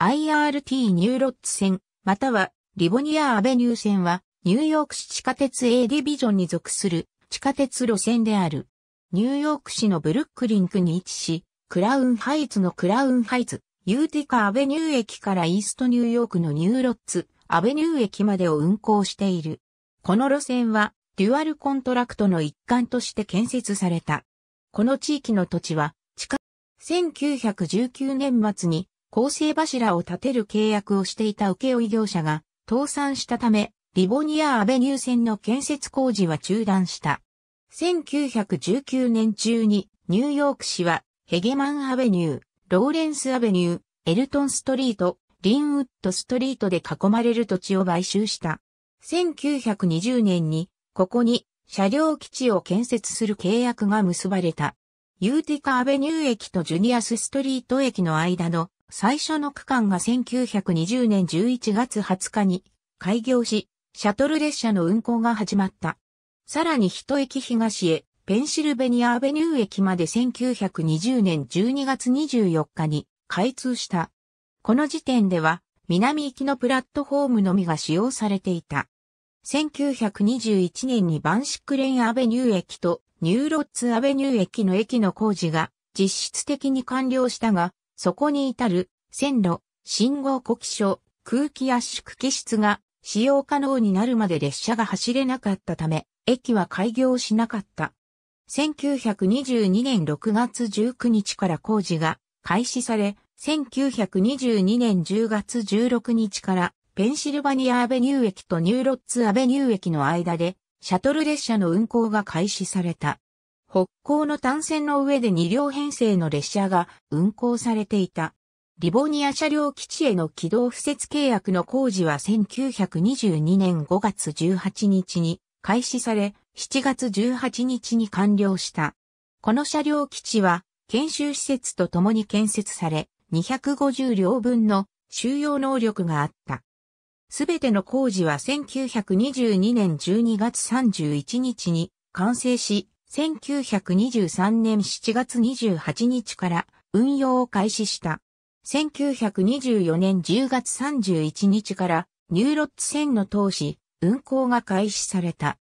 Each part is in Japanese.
IRT ニューロッツ線、またはリボニアアベニュー線は、ニューヨーク市地下鉄 A ディビジョンに属する地下鉄路線である。ニューヨーク市のブルックリン区に位置し、クラウンハイツのクラウンハイツ、ユーティカアベニュー駅からイーストニューヨークのニューロッツ、アベニュー駅までを運行している。この路線は、デュアルコントラクトの一環として建設された。この地域の土地は、地下、1919年末に構成柱を立てる契約をしていた請負業者が倒産したため、リボニア・アベニュー線の建設工事は中断した。1919年中にニューヨーク市はヘゲマン・アベニュー、ローレンス・アベニュー、エルトン・ストリート、リンウッド・ストリートで囲まれる土地を買収した。1920年にここに車両基地を建設する契約が結ばれた。ユーティカ・アベニュー駅とジュニアス・ストリート駅の間の最初の区間が1920年11月20日に開業し、シャトル列車の運行が始まった。さらに一駅東へ、ペンシルベニアアベニュー駅まで1920年12月24日に開通した。この時点では、南行きのプラットフォームのみが使用されていた。1921年にバンシックレンアベニュー駅とニューロッツアベニュー駅の駅の工事が実質的に完了したが、そこに至る線路、信号呼気所、空気圧縮機室が使用可能になるまで列車が走れなかったため、駅は開業しなかった。1922年6月19日から工事が開始され、1922年10月16日からペンシルバニアアベニュー駅とニューロッツアベニュー駅の間でシャトル列車の運行が開始された。北港の単線の上で2両編成の列車が運行されていた。リボニア車両基地への軌道敷設契約の工事は1922年5月18日に開始され、7月18日に完了した。この車両基地は研修施設と共に建設され、250両分の収容能力があった。すべての工事は1922年12月31日に完成し、1923年7月28日から運用を開始した。1924年10月31日からニューロッツ線の投資、運行が開始された。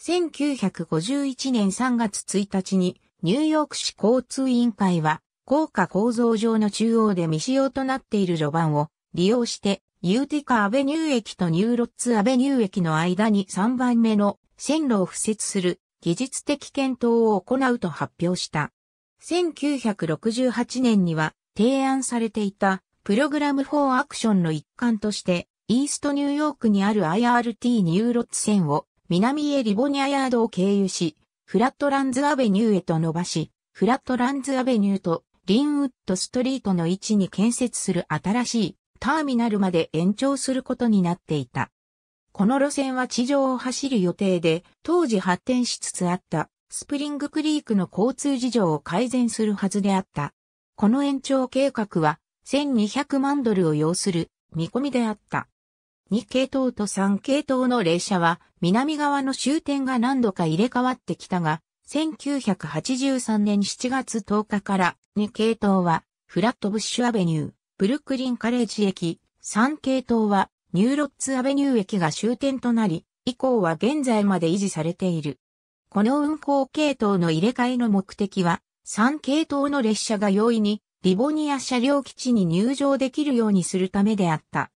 1951年3月1日にニューヨーク市交通委員会は高架構造上の中央で未使用となっている路盤を利用してユーティカアベニュー駅とニューロッツアベニュー駅の間に3番目の線路を付設する技術的検討を行うと発表した。1968年には提案されていたプログラム4アクションの一環として、イーストニューヨークにある IRT ニューロッツ線を南へリボニアヤードを経由し、フラットランズアベニューへと伸ばし、フラットランズアベニューとリンウッドストリートの位置に建設する新しいターミナルまで延長することになっていた。この路線は地上を走る予定で、当時発展しつつあったスプリングクリークの交通事情を改善するはずであった。この延長計画は1200万ドルを要する見込みであった。2系統と3系統の列車は南側の終点が何度か入れ替わってきたが、1983年7月10日から2系統はフラットブッシュアベニュー、ブルックリンカレッジ駅、3系統はニューロッツアベニュー駅が終点となり、以降は現在まで維持されている。この運行系統の入れ替えの目的は、3系統の列車が容易にリボニア車両基地に入場できるようにするためであった。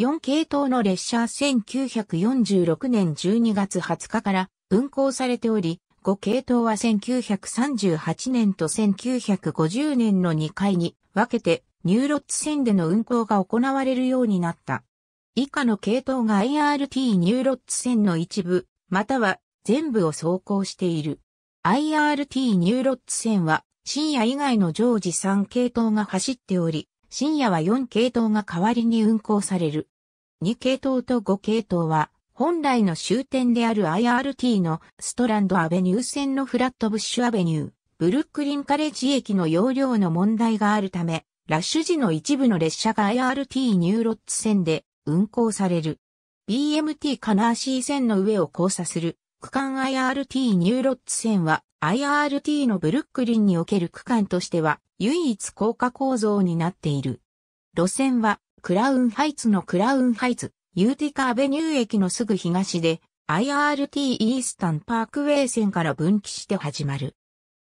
4系統の列車は1946年12月20日から運行されており、5系統は1938年と1950年の2回に分けてニューロッツ線での運行が行われるようになった。以下の系統が IRT ニューロッツ線の一部、または全部を走行している。IRT ニューロッツ線は深夜以外の常時3系統が走っており、深夜は4系統が代わりに運行される。2系統と5系統は本来の終点である IRT のストランドアベニュー線のフラットブッシュアベニュー、ブルックリンカレッジ駅の容量の問題があるため、ラッシュ時の一部の列車が IRT ニューロッツ線で運行される。BMT カナーシー線の上を交差する区間 IRT ニューロッツ線は IRT のブルックリンにおける区間としては唯一高架構造になっている。路線はクラウンハイツのクラウンハイツ、ユーティカアベニュー駅のすぐ東で IRT イースタンパークウェイ線から分岐して始まる。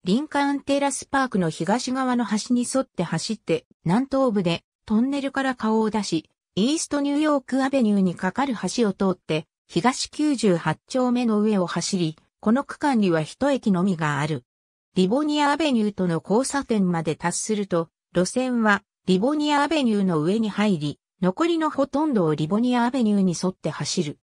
リンカーンテラスパークの東側の端に沿って走って南東部でトンネルから顔を出しイーストニューヨークアベニューに架かる橋を通って、東98丁目の上を走り、この区間には一駅のみがある。リボニアアベニューとの交差点まで達すると、路線はリボニアアベニューの上に入り、残りのほとんどをリボニアアベニューに沿って走る。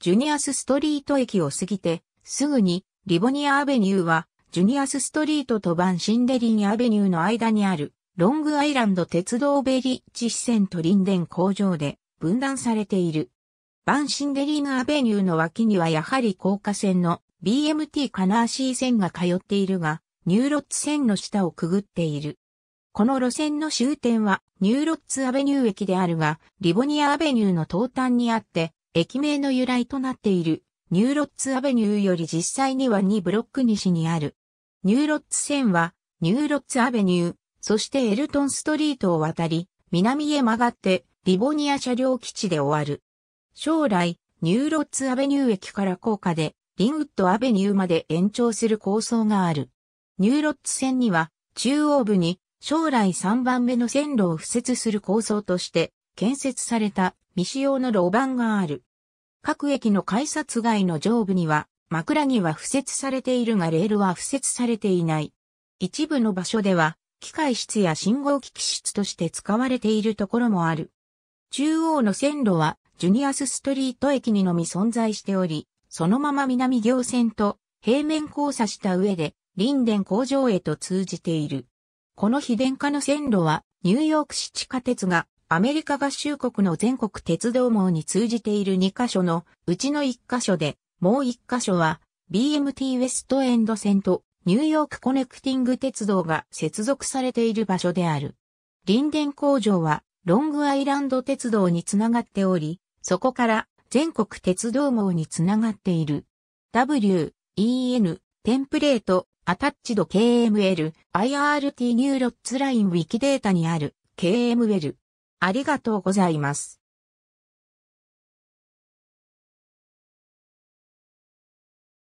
ジュニアスストリート駅を過ぎて、すぐにリボニアアベニューはジュニアスストリートとバンシンデリンアベニューの間にあるロングアイランド鉄道ベリッジ支線と林電工場で分断されている。バンシンデリーヌアベニューの脇にはやはり高架線の BMT カナーシー線が通っているが、ニューロッツ線の下をくぐっている。この路線の終点はニューロッツアベニュー駅であるが、リボニアアベニューの東端にあって、駅名の由来となっているニューロッツアベニューより実際には2ブロック西にある。ニューロッツ線はニューロッツアベニュー、そしてエルトンストリートを渡り、南へ曲がって、リボニア車両基地で終わる。将来、ニューロッツアベニュー駅から高架で、リンウッドアベニューまで延長する構想がある。ニューロッツ線には、中央部に将来3番目の線路を敷設する構想として、建設された未使用の路盤がある。各駅の改札外の上部には、枕木は敷設されているがレールは敷設されていない。一部の場所では、機械室や信号機器室として使われているところもある。中央の線路はジュニアスストリート駅にのみ存在しており、そのまま南行線と平面交差した上で林電工場へと通じている。この非電化の線路はニューヨーク市地下鉄がアメリカ合衆国の全国鉄道網に通じている2カ所のうちの1カ所で、もう1カ所は BMT ウェストエンド線とニューヨークコネクティング鉄道が接続されている場所である。林電工場はロングアイランド鉄道につながっており、そこから全国鉄道網につながっている。W, EN, テンプレート、アタッチド KML、IRT ニューロッツラインウィキデータにある KML。ありがとうございます。